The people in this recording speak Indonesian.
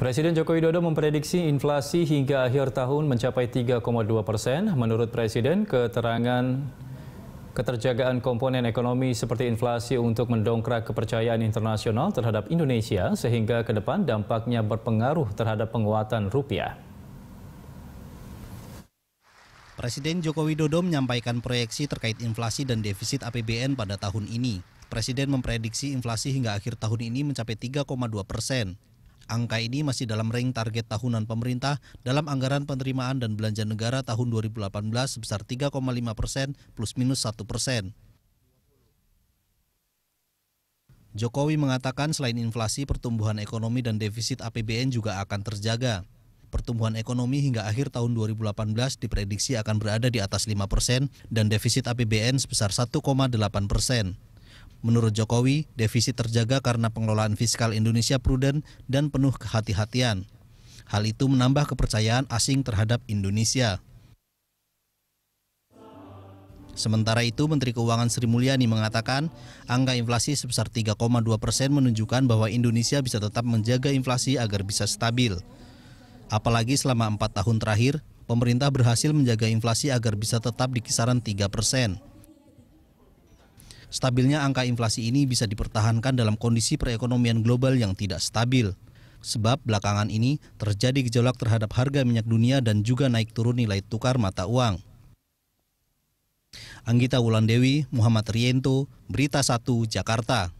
Presiden Joko Widodo memprediksi inflasi hingga akhir tahun mencapai 3,2 persen. Menurut Presiden, keterangan keterjagaan komponen ekonomi seperti inflasi untuk mendongkrak kepercayaan internasional terhadap Indonesia sehingga ke depan dampaknya berpengaruh terhadap penguatan rupiah. Presiden Joko Widodo menyampaikan proyeksi terkait inflasi dan defisit APBN pada tahun ini. Presiden memprediksi inflasi hingga akhir tahun ini mencapai 3,2 persen. Angka ini masih dalam ring target tahunan pemerintah dalam anggaran penerimaan dan belanja negara tahun 2018 sebesar 3,5 persen plus minus 1 persen. Jokowi mengatakan selain inflasi, pertumbuhan ekonomi dan defisit APBN juga akan terjaga. Pertumbuhan ekonomi hingga akhir tahun 2018 diprediksi akan berada di atas 5 persen dan defisit APBN sebesar 1,8 persen. Menurut Jokowi, defisit terjaga karena pengelolaan fiskal Indonesia prudent dan penuh kehati-hatian. Hal itu menambah kepercayaan asing terhadap Indonesia. Sementara itu, Menteri Keuangan Sri Mulyani mengatakan angka inflasi sebesar 3,2 persen menunjukkan bahwa Indonesia bisa tetap menjaga inflasi agar bisa stabil. Apalagi selama empat tahun terakhir, pemerintah berhasil menjaga inflasi agar bisa tetap di kisaran 3 persen. Stabilnya angka inflasi ini bisa dipertahankan dalam kondisi perekonomian global yang tidak stabil. Sebab belakangan ini terjadi gejolak terhadap harga minyak dunia dan juga naik turun nilai tukar mata uang. Anggita Wulandewi, Muhammad Riento, Berita 1, Jakarta.